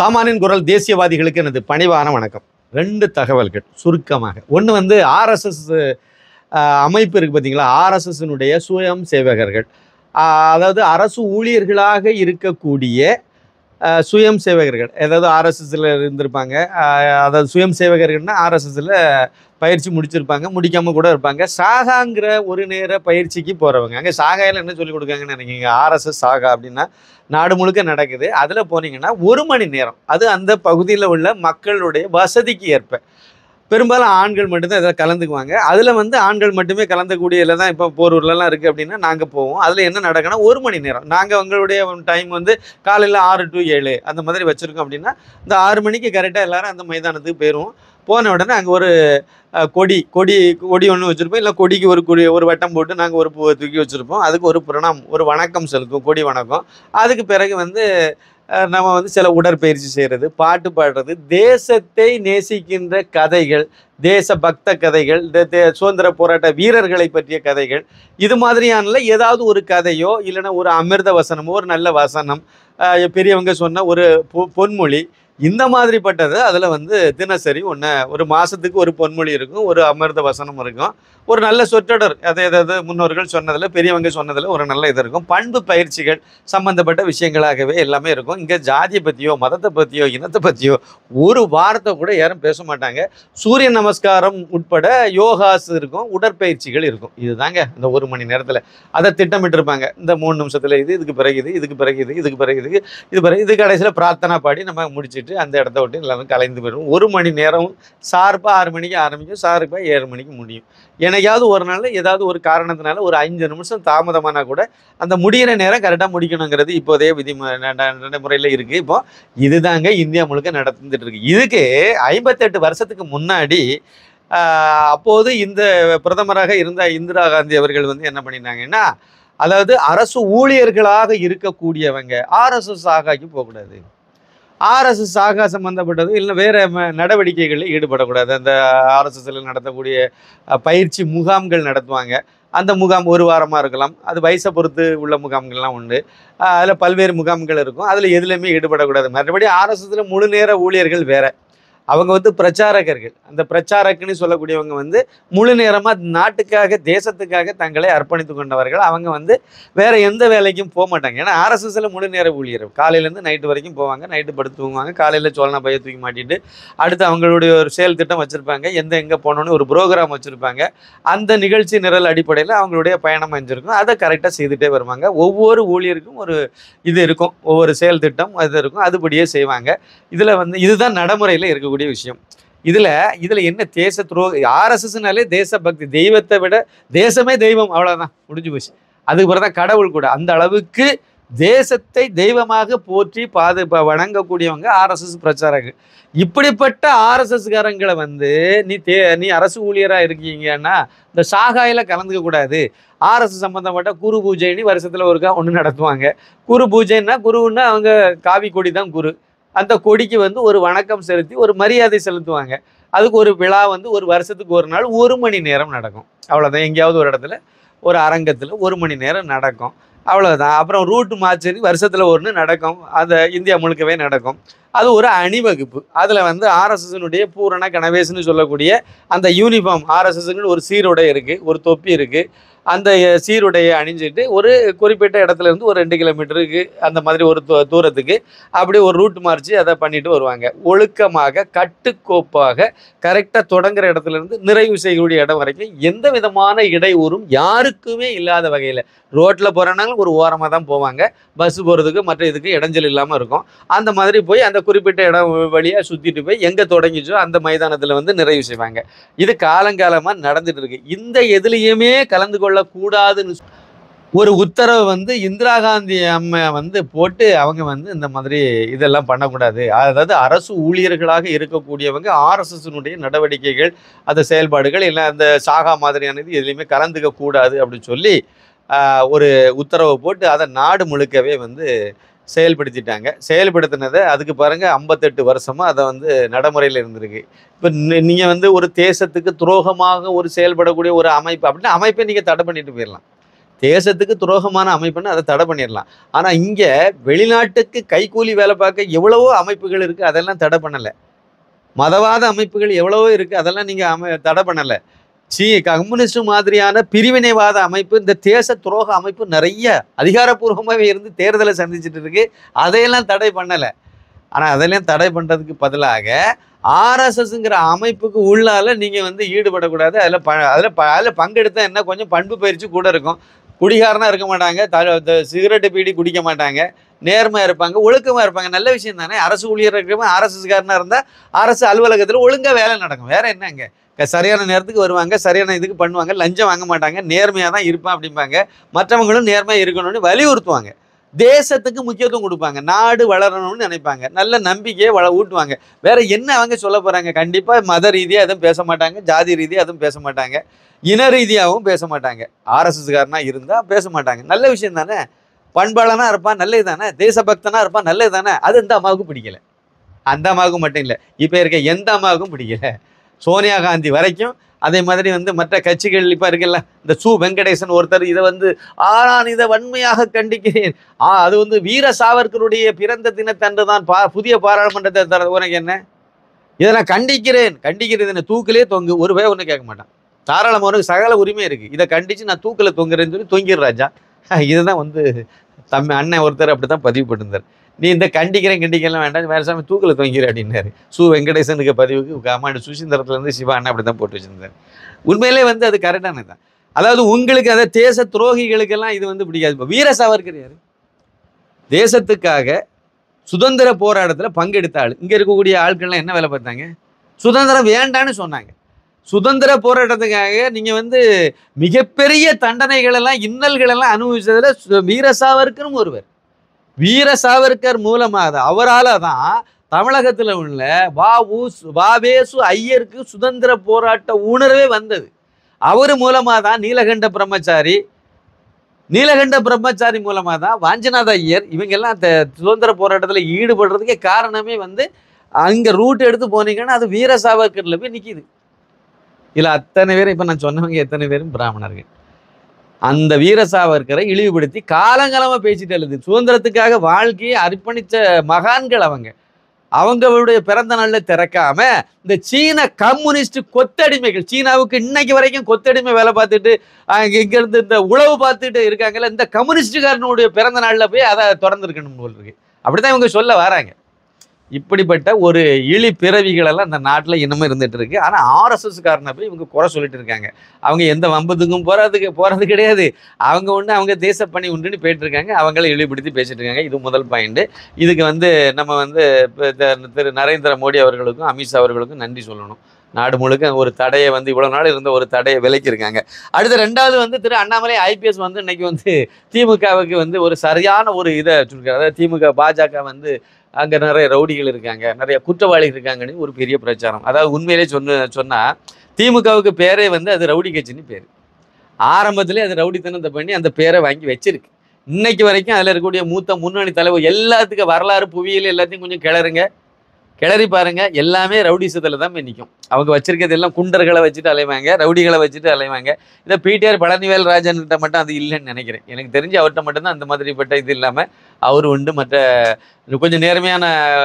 சாமானியன் குரல் தேசியவாதிகளுக்கு எனது பணிவான வணக்கம் ரெண்டு தகவல்கள் சுருக்கமாக ஒன்று வந்து ஆர்எஸ்எஸ் அமைப்பு இருக்குது பார்த்தீங்களா ஆர்எஸ்எஸ்னுடைய சுயம் சேவகர்கள் அதாவது அரசு ஊழியர்களாக இருக்கக்கூடிய சுயம் சேவகர்கள் ஏதாவது ஆர்எஸ்எஸ்ல இருந்திருப்பாங்க அதாவது சுயம் சேவகர்கள்னால் ஆர்எஸ்எஸ்ல பயிற்சி முடிச்சிருப்பாங்க முடிக்காமல் கூட இருப்பாங்க சாகாங்கிற ஒரு நேர பயிற்சிக்கு போகிறவங்க அங்கே சாகாயில் என்ன சொல்லிக் கொடுக்காங்கன்னு நினைக்கிங்க ஆர்எஸ்எஸ் சாகா அப்படின்னா நாடு முழுக்க நடக்குது அதில் போனீங்கன்னா ஒரு மணி நேரம் அது அந்த பகுதியில் உள்ள மக்களுடைய வசதிக்கு ஏற்ப பெரும்பாலும் ஆண்கள் மட்டும்தான் இதில் கலந்துக்குவாங்க அதில் வந்து ஆண்கள் மட்டுமே கலந்தக்கூடிய தான் இப்போ போரூர்லலாம் இருக்குது அப்படின்னா நாங்கள் போவோம் அதில் என்ன நடக்குன்னா ஒரு மணி நேரம் நாங்கள் உங்களுடைய டைம் வந்து காலையில் ஆறு டு ஏழு அந்த மாதிரி வச்சுருக்கோம் அப்படின்னா இந்த ஆறு மணிக்கு கரெக்டாக எல்லோரும் அந்த மைதானத்துக்கு போயிடுவோம் போன உடனே அங்கே ஒரு கொடி கொடி கொடி ஒன்று வச்சுருப்போம் இல்லை கொடிக்கு ஒரு கொடி ஒரு வட்டம் போட்டு நாங்கள் ஒரு பூவை தூக்கி வச்சுருப்போம் அதுக்கு ஒரு பிரணாம் ஒரு வணக்கம் செலுத்துவோம் கொடி வணக்கம் அதுக்கு பிறகு வந்து நம்ம வந்து சில உடற்பயிற்சி செய்கிறது பாட்டு பாடுறது தேசத்தை நேசிக்கின்ற கதைகள் தேச பக்த கதைகள் இந்த சுதந்திர போராட்ட வீரர்களை பற்றிய கதைகள் இது மாதிரியான ஏதாவது ஒரு கதையோ இல்லைன்னா ஒரு அமிர்த வசனமோ ஒரு நல்ல வசனம் பெரியவங்க சொன்ன ஒரு பொன்மொழி இந்த மாதிரிப்பட்டது அதில் வந்து தினசரி ஒன்று ஒரு மாதத்துக்கு ஒரு பொன்மொழி இருக்கும் ஒரு அமிர்த வசனம் இருக்கும் ஒரு நல்ல சொற்றொடர் அதை எதாவது முன்னோர்கள் சொன்னதில் பெரியவங்க சொன்னதில் ஒரு நல்ல இது இருக்கும் பண்பு பயிற்சிகள் சம்மந்தப்பட்ட விஷயங்களாகவே எல்லாமே இருக்கும் இங்கே ஜாதியை பற்றியோ மதத்தை பற்றியோ இனத்தை பற்றியோ ஒரு வாரத்தை கூட யாரும் பேச மாட்டாங்க சூரிய நமஸ்காரம் உட்பட யோகாஸ் இருக்கும் உடற்பயிற்சிகள் இருக்கும் இதுதாங்க இந்த ஒரு மணி நேரத்தில் அதை திட்டமிட்டிருப்பாங்க இந்த மூணு நிமிஷத்தில் இது இதுக்கு பிறகு இது இதுக்கு பிறகு இது இதுக்கு பிறகு இது இது பிறகு இது கடைசியில் பிரார்த்தனா பாடி நம்ம முடிச்சுட்டு முடிச்சுட்டு அந்த இடத்த விட்டு எல்லாரும் கலைந்து போயிடும் ஒரு மணி நேரம் சார்பாக ஆறு மணிக்கு ஆரம்பிக்கும் சார்பாக ஏழு மணிக்கு முடியும் எனக்காவது ஒரு நாள் ஏதாவது ஒரு காரணத்தினால ஒரு அஞ்சு நிமிஷம் தாமதமானா கூட அந்த முடிகிற நேரம் கரெக்டாக முடிக்கணுங்கிறது இப்போதைய விதி நடைமுறையில் இருக்குது இப்போ இதுதாங்க இந்தியா முழுக்க நடந்துகிட்டு இருக்கு இதுக்கு ஐம்பத்தெட்டு வருஷத்துக்கு முன்னாடி அப்போது இந்த பிரதமராக இருந்த இந்திரா காந்தி அவர்கள் வந்து என்ன பண்ணினாங்கன்னா அதாவது அரசு ஊழியர்களாக இருக்கக்கூடியவங்க ஆர்எஸ்எஸ் ஆகாக்கி போகக்கூடாது ஆர்எஸ்எஸ் ஆக சம்மந்தப்பட்டது இல்லை வேறு நடவடிக்கைகளில் ஈடுபடக்கூடாது அந்த ஆர்எஸ்எஸ்ல நடத்தக்கூடிய பயிற்சி முகாம்கள் நடத்துவாங்க அந்த முகாம் ஒரு வாரமாக இருக்கலாம் அது வயசை பொறுத்து உள்ள முகாம்கள்லாம் உண்டு அதில் பல்வேறு முகாம்கள் இருக்கும் அதில் எதுலேயுமே ஈடுபடக்கூடாது மற்றபடி ஆர்எஸ்எஸில் முழு நேர ஊழியர்கள் வேறு அவங்க வந்து பிரச்சாரகர்கள் அந்த பிரச்சாரக்குன்னு சொல்லக்கூடியவங்க வந்து முழு நேரமாக நாட்டுக்காக தேசத்துக்காக தங்களை அர்ப்பணித்து கொண்டவர்கள் அவங்க வந்து வேறு எந்த வேலைக்கும் போக மாட்டாங்க ஏன்னா ஆர்எஸ்எஸ்ல முழு நேர ஊழியர் காலையிலேருந்து நைட்டு வரைக்கும் போவாங்க நைட்டு படுத்து தூங்குவாங்க காலையில் சோழனா பைய தூக்கி மாட்டிட்டு அடுத்து அவங்களுடைய ஒரு செயல் திட்டம் வச்சுருப்பாங்க எந்த எங்கே போனோன்னு ஒரு ப்ரோக்ராம் வச்சுருப்பாங்க அந்த நிகழ்ச்சி நிரல் அடிப்படையில் அவங்களுடைய பயணம் அமைஞ்சிருக்கும் அதை கரெக்டாக செய்துகிட்டே வருவாங்க ஒவ்வொரு ஊழியருக்கும் ஒரு இது இருக்கும் ஒவ்வொரு செயல் திட்டம் அது இருக்கும் அதுபடியே செய்வாங்க இதில் வந்து இதுதான் நடைமுறையில் இருக்க சொல்லக்கூடிய விஷயம் இதில் இதில் என்ன தேச துரோ ஆர்எஸ்எஸ்னாலே தேசபக்தி தெய்வத்தை விட தேசமே தெய்வம் அவ்வளோதான் முடிஞ்சு போச்சு அதுக்கு பிறகு தான் கடவுள் கூட அந்த அளவுக்கு தேசத்தை தெய்வமாக போற்றி பாது வணங்கக்கூடியவங்க ஆர்எஸ்எஸ் பிரச்சாரங்க இப்படிப்பட்ட ஆர்எஸ்எஸ்காரங்களை வந்து நீ தே நீ அரசு ஊழியராக இருக்கீங்கன்னா இந்த சாகாயில் கலந்துக்க கூடாது ஆர்எஸ்எஸ் சம்மந்தப்பட்ட குரு பூஜைன்னு வருஷத்தில் ஒருக்கா ஒன்று நடத்துவாங்க குரு பூஜைன்னா குருன்னா அவங்க காவி கொடி தான் குரு அந்த கொடிக்கு வந்து ஒரு வணக்கம் செலுத்தி ஒரு மரியாதை செலுத்துவாங்க அதுக்கு ஒரு விழா வந்து ஒரு வருஷத்துக்கு ஒரு நாள் ஒரு மணி நேரம் நடக்கும் அவ்வளோதான் எங்கேயாவது ஒரு இடத்துல ஒரு அரங்கத்தில் ஒரு மணி நேரம் நடக்கும் அவ்வளோதான் அப்புறம் ரூட் மாச்சரி வருஷத்தில் ஒன்று நடக்கும் அந்த இந்தியா முழுக்கவே நடக்கும் அது ஒரு அணிவகுப்பு அதில் வந்து ஆர்எஸ்எஸ்னுடைய பூரண கணவேசுன்னு சொல்லக்கூடிய அந்த யூனிஃபார்ம் ஆர்எஸ்எஸ்ன்னு ஒரு சீருடை இருக்குது ஒரு தொப்பி இருக்குது அந்த சீருடையை அணிஞ்சிட்டு ஒரு குறிப்பிட்ட இடத்துல இருந்து ஒரு ரெண்டு கிலோமீட்டருக்கு அந்த மாதிரி ஒரு தூரத்துக்கு அப்படியே ஒரு ரூட் மார்ச்சு அதை பண்ணிட்டு வருவாங்க ஒழுக்கமாக கட்டுக்கோப்பாக கரெக்டாக தொடங்குற இடத்துலேருந்து நிறைவு செய்யக்கூடிய இடம் வரைக்கும் எந்த விதமான இடையூறும் யாருக்குமே இல்லாத வகையில் ரோட்டில் போகிறனாலும் ஒரு ஓரமாக தான் போவாங்க பஸ் போகிறதுக்கு மற்ற இதுக்கு இடைஞ்சல் இல்லாமல் இருக்கும் அந்த மாதிரி போய் அந்த குறிப்பிட்ட இடம் வழியாக சுற்றிட்டு போய் எங்கே தொடங்கிச்சோ அந்த மைதானத்தில் வந்து நிறைவு செய்வாங்க இது காலங்காலமாக நடந்துட்டு இருக்கு இந்த எதுலையுமே கலந்து கொள்ளக்கூடாதுன்னு ஒரு உத்தரவு வந்து இந்திரா காந்தி அம்மை வந்து போட்டு அவங்க வந்து இந்த மாதிரி இதெல்லாம் பண்ணக்கூடாது அதாவது அரசு ஊழியர்களாக இருக்கக்கூடியவங்க ஆர்எஸ்எஸ்னுடைய நடவடிக்கைகள் அந்த செயல்பாடுகள் இல்லை அந்த சாகா மாதிரியானது எதுலேயுமே கலந்துக்க கூடாது அப்படின்னு சொல்லி ஒரு உத்தரவை போட்டு அதை நாடு முழுக்கவே வந்து செயல்படுத்திட்டாங்க செயல்படுத்தினதை அதுக்கு பாருங்கள் ஐம்பத்தெட்டு வருஷமாக அதை வந்து நடைமுறையில் இருந்திருக்கு இப்போ நீங்கள் வந்து ஒரு தேசத்துக்கு துரோகமாக ஒரு செயல்படக்கூடிய ஒரு அமைப்பு அப்படின்னா அமைப்பை நீங்கள் தடை பண்ணிட்டு போயிடலாம் தேசத்துக்கு துரோகமான அமைப்புன்னு அதை தடை பண்ணிடலாம் ஆனால் இங்கே வெளிநாட்டுக்கு கைக்கூலி வேலை பார்க்க எவ்வளவோ அமைப்புகள் இருக்குது அதெல்லாம் தடை பண்ணலை மதவாத அமைப்புகள் எவ்வளவோ இருக்குது அதெல்லாம் நீங்கள் அமை தடை பண்ணலை சி கம்யூனிஸ்ட் மாதிரியான பிரிவினைவாத அமைப்பு இந்த தேச துரோக அமைப்பு நிறைய அதிகாரப்பூர்வமாகவே இருந்து தேர்தலை சந்திச்சுட்டு இருக்கு அதையெல்லாம் தடை பண்ணலை ஆனால் அதெல்லாம் தடை பண்ணுறதுக்கு பதிலாக ஆர்எஸ்எஸ்ங்கிற அமைப்புக்கு உள்ளால் நீங்கள் வந்து ஈடுபடக்கூடாது அதில் ப அதில் ப அதில் பங்கெடுத்தால் என்ன கொஞ்சம் பண்பு பயிற்சி கூட இருக்கும் குடிகாரனாக இருக்க மாட்டாங்க த சிகரெட்டு பீடி குடிக்க மாட்டாங்க நேர்மையாக இருப்பாங்க ஒழுக்கமாக இருப்பாங்க நல்ல விஷயம் தானே அரசு ஊழியர் இருக்கிறவங்க ஆர்எஸ்எஸ்காரனாக இருந்தால் அரசு அலுவலகத்தில் ஒழுங்காக வேலை நடக்கும் வேறு என்னங்க சரியான நேரத்துக்கு வருவாங்க சரியான இதுக்கு பண்ணுவாங்க லஞ்சம் வாங்க மாட்டாங்க நேர்மையாக தான் இருப்பேன் அப்படிம்பாங்க மற்றவங்களும் நேர்மையாக இருக்கணும்னு வலியுறுத்துவாங்க தேசத்துக்கு முக்கியத்துவம் கொடுப்பாங்க நாடு வளரணும்னு நினைப்பாங்க நல்ல நம்பிக்கையை வள ஊட்டுவாங்க வேற என்ன அவங்க சொல்ல போகிறாங்க கண்டிப்பாக மத ரீதியாக எதுவும் பேச மாட்டாங்க ஜாதி ரீதியாக எதுவும் பேச மாட்டாங்க இன ரீதியாகவும் பேச மாட்டாங்க ஆர்எஸ்எஸ்காரனா இருந்தால் பேச மாட்டாங்க நல்ல விஷயம் தானே பண்பாளனாக இருப்பான் நல்லது தானே தேசபக்தனாக இருப்பான் நல்லது தானே அது இந்த அம்மாவுக்கும் பிடிக்கல அந்த அம்மாவுக்கும் மட்டும் இல்லை இப்போ இருக்க எந்த அம்மாவுக்கும் பிடிக்கல சோனியா காந்தி வரைக்கும் அதே மாதிரி வந்து மற்ற கட்சிகள் இப்போ இருக்குல்ல இந்த சு வெங்கடேசன் ஒருத்தர் இதை வந்து ஆ நான் இதை வன்மையாக கண்டிக்கிறேன் ஆ அது வந்து வீர சாவர்கருடைய பிறந்த தினத்தன்று தான் பா புதிய பாராளுமன்றத்தை தர உனக்கு என்ன இதை நான் கண்டிக்கிறேன் கண்டிக்கிறது என்ன தூக்கிலே தொங்கு ஒரு பய ஒன்றும் கேட்க மாட்டான் தாராளமானவருக்கு சகல உரிமை இருக்குது இதை கண்டித்து நான் தூக்கில் தொங்குறேன்னு சொல்லி தொங்கிடுறாஜா இதுதான் வந்து தம் அண்ணன் ஒருத்தர் அப்படி தான் பதிவு பட்டிருந்தார் நீ இந்த கண்டிக்கிறேன் கண்டிக்கலாம் வேண்டாம் வேறு சாமி தூக்கில் தொங்கிற அப்படின்னாரு சு வெங்கடேசனுக்கு பதிவுக்கு காமாண்டு சுசீந்திரத்துலேருந்து சிவா அண்ணா அப்படி தான் போட்டு வச்சுருந்தாரு உண்மையிலே வந்து அது கரெக்டானது தான் அதாவது உங்களுக்கு அதை தேச துரோகிகளுக்கெல்லாம் இது வந்து பிடிக்காது இப்போ வீர சாவர்கர் யார் தேசத்துக்காக சுதந்திர போராட்டத்தில் பங்கெடுத்த ஆள் இங்கே இருக்கக்கூடிய ஆட்கள்லாம் என்ன வேலை பார்த்தாங்க சுதந்திரம் வேண்டான்னு சொன்னாங்க சுதந்திர போராட்டத்துக்காக நீங்கள் வந்து மிகப்பெரிய தண்டனைகளெல்லாம் இன்னல்களெல்லாம் அனுபவிச்சதில் வீரசாவர்க்குன்னு ஒருவர் வீர சாவர்கர் மூலமாக அவரால் தான் தமிழகத்தில் உள்ள வாவு வாவேசு ஐயருக்கு சுதந்திர போராட்ட உணர்வே வந்தது அவர் மூலமாக தான் நீலகண்ட பிரம்மச்சாரி நீலகண்ட பிரம்மச்சாரி மூலமாக தான் வாஞ்சிநாத ஐயர் இவங்கெல்லாம் சுதந்திர போராட்டத்தில் ஈடுபடுறதுக்கே காரணமே வந்து அங்கே ரூட் எடுத்து போனீங்கன்னா அது வீர சாவர்கரில் போய் நிற்கிது இல்லை அத்தனை பேரும் இப்போ நான் சொன்னவங்க எத்தனை பேரும் பிராமணர்கள் அந்த வீரசாவர்கரை இழிவுபடுத்தி காலங்காலமாக பேசிட்டு எழுது சுதந்திரத்துக்காக வாழ்க்கையை அர்ப்பணித்த மகான்கள் அவங்க அவங்களுடைய பிறந்த நாளில் திறக்காம இந்த சீன கம்யூனிஸ்ட் கொத்தடிமைகள் சீனாவுக்கு இன்னைக்கு வரைக்கும் கொத்தடிமை வேலை பார்த்துட்டு அங்கே இங்கேருந்து இந்த உழவு பார்த்துட்டு இருக்காங்கல்ல இந்த கம்யூனிஸ்டுக்காரனுடைய பிறந்த நாளில் போய் அதை தொடர்ந்துருக்கணும்னு சொல்லிருக்கு அப்படி தான் இவங்க சொல்ல வராங்க இப்படிப்பட்ட ஒரு இழி பிறவிகளெல்லாம் இந்த நாட்டில் இன்னமும் இருந்துகிட்டு இருக்குது ஆனால் காரணம் போய் இவங்க குறை சொல்லிட்டு இருக்காங்க அவங்க எந்த வம்பத்துக்கும் போகிறதுக்கு போகிறது கிடையாது அவங்க ஒன்று அவங்க தேசப்பணி உண்டுன்னு போயிட்டு அவங்கள இழிபடுத்தி பேசிகிட்டு இருக்காங்க இது முதல் பாயிண்ட்டு இதுக்கு வந்து நம்ம வந்து திரு நரேந்திர மோடி அவர்களுக்கும் அமித்ஷா அவர்களுக்கும் நன்றி சொல்லணும் நாடு முழுக்க ஒரு தடையை வந்து இவ்வளோ நாள் இருந்த ஒரு தடையை விலக்கியிருக்காங்க அடுத்த ரெண்டாவது வந்து திரு அண்ணாமலை ஐபிஎஸ் வந்து இன்னைக்கு வந்து திமுகவுக்கு வந்து ஒரு சரியான ஒரு இதை சொல்லியிருக்காரு அதாவது திமுக பாஜக வந்து அங்கே நிறைய ரவுடிகள் இருக்காங்க நிறைய குற்றவாளிகள் இருக்காங்கன்னு ஒரு பெரிய பிரச்சாரம் அதாவது உண்மையிலே சொன்ன சொன்னால் திமுகவுக்கு பேரே வந்து அது ரவுடி கட்சின்னு பேர் ஆரம்பத்துலேயே அது ரவுடித்தனத்தை பண்ணி அந்த பேரை வாங்கி வச்சிருக்கு இன்னைக்கு வரைக்கும் அதில் இருக்கக்கூடிய மூத்த முன்னணி தலைவர் எல்லாத்துக்கும் வரலாறு புவியியல் எல்லாத்தையும் கொஞ்சம் கிளறுங்க கிளறி பாருங்க எல்லாமே ரவுடிசத்தில் தான் இன்னைக்கும் அவங்க வச்சிருக்கிறது எல்லாம் குண்டர்களை வச்சுட்டு அலைவாங்க ரவுடிகளை வச்சுட்டு அலைவாங்க இதை பிடிஆர் பழனிவேல் ராஜன்கிட்ட மட்டும் அது இல்லைன்னு நினைக்கிறேன் எனக்கு தெரிஞ்சு அவர்கிட்ட மட்டும்தான் அந்த மாதிரிப்பட்ட இது இல்லாமல் அவர் உண்டு மற்ற கொஞ்சம் நேர்மையான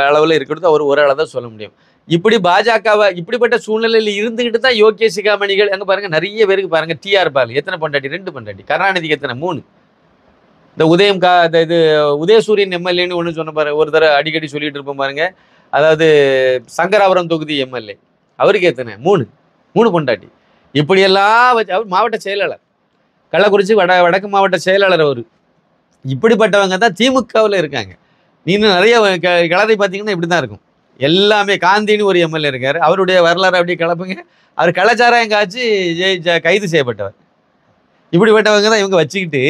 அளவில் இருக்கிறது அவர் ஒரு அளவு தான் சொல்ல முடியும் இப்படி பாஜகவை இப்படிப்பட்ட சூழ்நிலையில் இருந்துக்கிட்டு தான் யோகிய சிகாமணிகள் அங்கே பாருங்கள் நிறைய பேருக்கு பாருங்கள் டிஆர் பால் எத்தனை பொண்டாட்டி ரெண்டு பொண்டாட்டி கருணாநிதிக்கு எத்தனை மூணு இந்த உதயம் கா இந்த இது உதயசூரியன் எம்எல்ஏன்னு ஒன்று சொன்ன பாரு ஒரு தடவை அடிக்கடி சொல்லிட்டு இருப்போம் பாருங்க அதாவது சங்கராபுரம் தொகுதி எம்எல்ஏ அவருக்கு எத்தனை மூணு மூணு பொண்டாட்டி இப்படியெல்லாம் வச்சு அவர் மாவட்ட செயலாளர் கள்ளக்குறிச்சி வட வடக்கு மாவட்ட செயலாளர் அவர் இப்படிப்பட்டவங்க தான் திமுகவில் இருக்காங்க இன்னும் நிறைய கலரை பார்த்தீங்கன்னா இப்படி தான் இருக்கும் எல்லாமே காந்தின்னு ஒரு எம்எல்ஏ இருக்கார் அவருடைய வரலாறு அப்படியே கலப்புங்க அவர் கலாச்சாரம் எங்காச்சு ஜெய் கைது செய்யப்பட்டவர் இப்படிப்பட்டவங்க தான் இவங்க வச்சுக்கிட்டு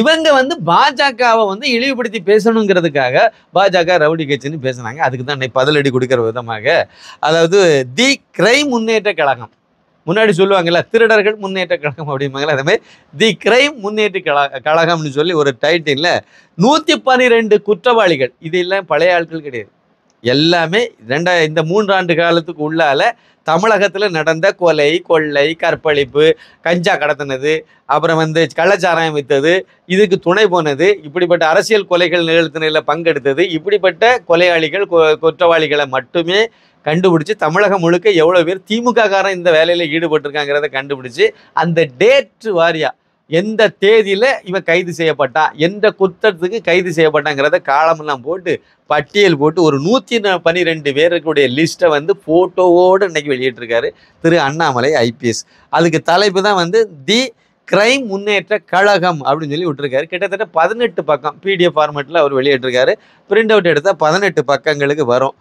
இவங்க வந்து பாஜகவை வந்து இழிவுபடுத்தி பேசணுங்கிறதுக்காக பாஜக ரவுடி கட்சின்னு பேசுனாங்க அதுக்கு தான் பதிலடி கொடுக்குற விதமாக அதாவது தி கிரைம் முன்னேற்ற கழகம் முன்னாடி சொல்லுவாங்கல்ல திருடர்கள் முன்னேற்ற கழகம் அப்படிம்பாங்களே அதே மாதிரி தி கிரைம் முன்னேற்ற கழக கழகம்னு சொல்லி ஒரு டைட்டில் நூற்றி பன்னிரெண்டு குற்றவாளிகள் இது இல்லை பழைய ஆட்கள் கிடையாது எல்லாமே ரெண்டா இந்த மூன்றாண்டு காலத்துக்கு உள்ளால் தமிழகத்தில் நடந்த கொலை கொள்ளை கற்பழிப்பு கஞ்சா கடத்தினது அப்புறம் வந்து கள்ளச்சாராயம் வைத்தது இதுக்கு துணை போனது இப்படிப்பட்ட அரசியல் கொலைகள் நிகழ்த்தினில் பங்கெடுத்தது இப்படிப்பட்ட கொலையாளிகள் குற்றவாளிகளை மட்டுமே கண்டுபிடிச்சி தமிழகம் முழுக்க எவ்வளோ பேர் திமுக காரன் இந்த வேலையில் ஈடுபட்டிருக்காங்கிறத கண்டுபிடிச்சி அந்த டேட் வாரியா எந்த தேதியில் இவன் கைது செய்யப்பட்டான் எந்த குத்தத்துக்கு கைது செய்யப்பட்டாங்கிறத காலமெல்லாம் போட்டு பட்டியல் போட்டு ஒரு நூற்றி பன்னிரெண்டு பேருக்குடைய லிஸ்ட்டை வந்து ஃபோட்டோவோடு இன்றைக்கி வெளியிட்டிருக்காரு திரு அண்ணாமலை ஐபிஎஸ் அதுக்கு தலைப்பு தான் வந்து தி கிரைம் முன்னேற்ற கழகம் அப்படின்னு சொல்லி விட்டுருக்காரு கிட்டத்தட்ட பதினெட்டு பக்கம் பிடிஎஃப் ஃபார்மேட்டில் அவர் வெளியிட்டிருக்காரு பிரிண்ட் அவுட் எடுத்தால் பதினெட்டு பக்கங்களுக்கு வரும்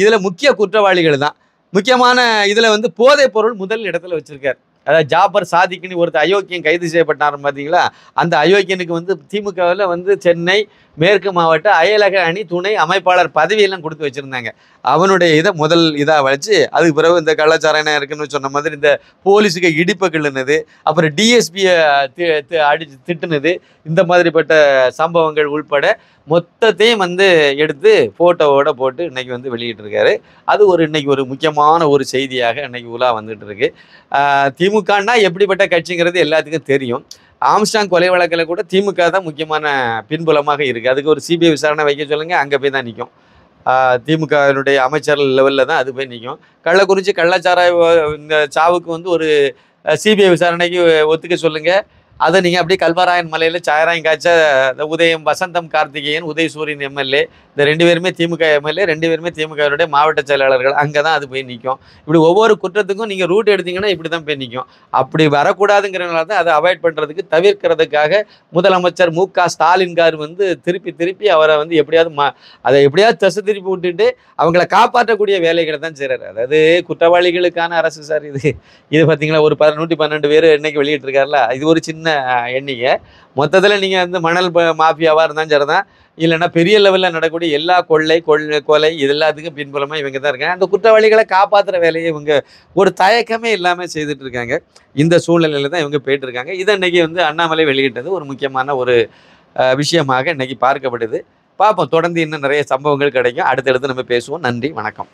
இதில் முக்கிய குற்றவாளிகள் தான் முக்கியமான இதில் வந்து போதைப் பொருள் முதல் இடத்துல வச்சுருக்கார் அதாவது ஜாபர் சாதிக்குன்னு ஒருத்தர் அயோக்கியம் கைது செய்யப்பட்டார் பார்த்தீங்களா அந்த அயோக்கியனுக்கு வந்து திமுகவில் வந்து சென்னை மேற்கு மாவட்ட அயலக அணி துணை அமைப்பாளர் பதவியெல்லாம் கொடுத்து வச்சுருந்தாங்க அவனுடைய இதை முதல் இதாக வச்சு அதுக்கு பிறகு இந்த கலாச்சாரம் என்ன இருக்குன்னு சொன்ன மாதிரி இந்த போலீஸுக்கு இடிப்பை கிள்ளுனது அப்புறம் டிஎஸ்பியை அடிச்சு திட்டுனது இந்த மாதிரிப்பட்ட சம்பவங்கள் உள்பட மொத்தத்தையும் வந்து எடுத்து ஃபோட்டோவோட போட்டு இன்றைக்கி வந்து வெளியிட்டிருக்காரு அது ஒரு இன்றைக்கி ஒரு முக்கியமான ஒரு செய்தியாக இன்றைக்கி உலா வந்துட்டு திமுகன்னா எப்படிப்பட்ட கட்சிங்கிறது எல்லாத்துக்கும் தெரியும் ஆம்ஸ்டாங் கொலை வழக்கில் கூட திமுக தான் முக்கியமான பின்புலமாக இருக்குது அதுக்கு ஒரு சிபிஐ விசாரணை வைக்க சொல்லுங்கள் அங்கே போய் தான் நிற்கும் திமுகவினுடைய அமைச்சர் லெவலில் தான் அது போய் நிற்கும் கள்ளக்குறிச்சி கள்ளச்சாராய இந்த சாவுக்கு வந்து ஒரு சிபிஐ விசாரணைக்கு ஒத்துக்க சொல்லுங்கள் அதை நீங்கள் அப்படியே கல்வராயன் மலையில் சாயராயன் காய்ச்ச உதயம் வசந்தம் கார்த்திகேயன் உதய சூரியன் எம்எல்ஏ இந்த ரெண்டு பேருமே திமுக எம்எல்ஏ ரெண்டு பேருமே திமுகவுடைய மாவட்ட செயலாளர்கள் அங்கே தான் அது போய் நிற்கும் இப்படி ஒவ்வொரு குற்றத்துக்கும் நீங்கள் ரூட் எடுத்தீங்கன்னா இப்படி தான் போய் நிற்கும் அப்படி வரக்கூடாதுங்கிறனால தான் அதை அவாய்ட் பண்ணுறதுக்கு தவிர்க்கிறதுக்காக முதலமைச்சர் மு க ஸ்டாலின்கார் வந்து திருப்பி திருப்பி அவரை வந்து எப்படியாவது மா அதை எப்படியாவது தசு திருப்பி விட்டுட்டு அவங்கள காப்பாற்றக்கூடிய வேலைகளை தான் செய்கிறார் அதாவது குற்றவாளிகளுக்கான அரசு சார் இது இது பார்த்தீங்கன்னா ஒரு பதினூற்றி பன்னெண்டு பேர் இன்றைக்கி வெளியிட்டிருக்காருல இது ஒரு சின்ன சின்ன மொத்தத்தில் நீங்கள் வந்து மணல் மாஃபியாவாக இருந்தாலும் சரி தான் இல்லைன்னா பெரிய லெவலில் நடக்கூடிய எல்லா கொள்ளை கொள் கொலை இது எல்லாத்துக்கும் பின்புலமாக இவங்க தான் இருக்காங்க அந்த குற்றவாளிகளை காப்பாற்றுற வேலையை இவங்க ஒரு தயக்கமே இல்லாமல் செய்துட்டு இருக்காங்க இந்த சூழ்நிலையில் தான் இவங்க போயிட்டு இருக்காங்க இதை இன்றைக்கி வந்து அண்ணாமலை வெளியிட்டது ஒரு முக்கியமான ஒரு விஷயமாக இன்றைக்கி பார்க்கப்படுது பார்ப்போம் தொடர்ந்து இன்னும் நிறைய சம்பவங்கள் கிடைக்கும் அடுத்தடுத்து நம்ம பேசுவோம் நன்றி வணக்கம்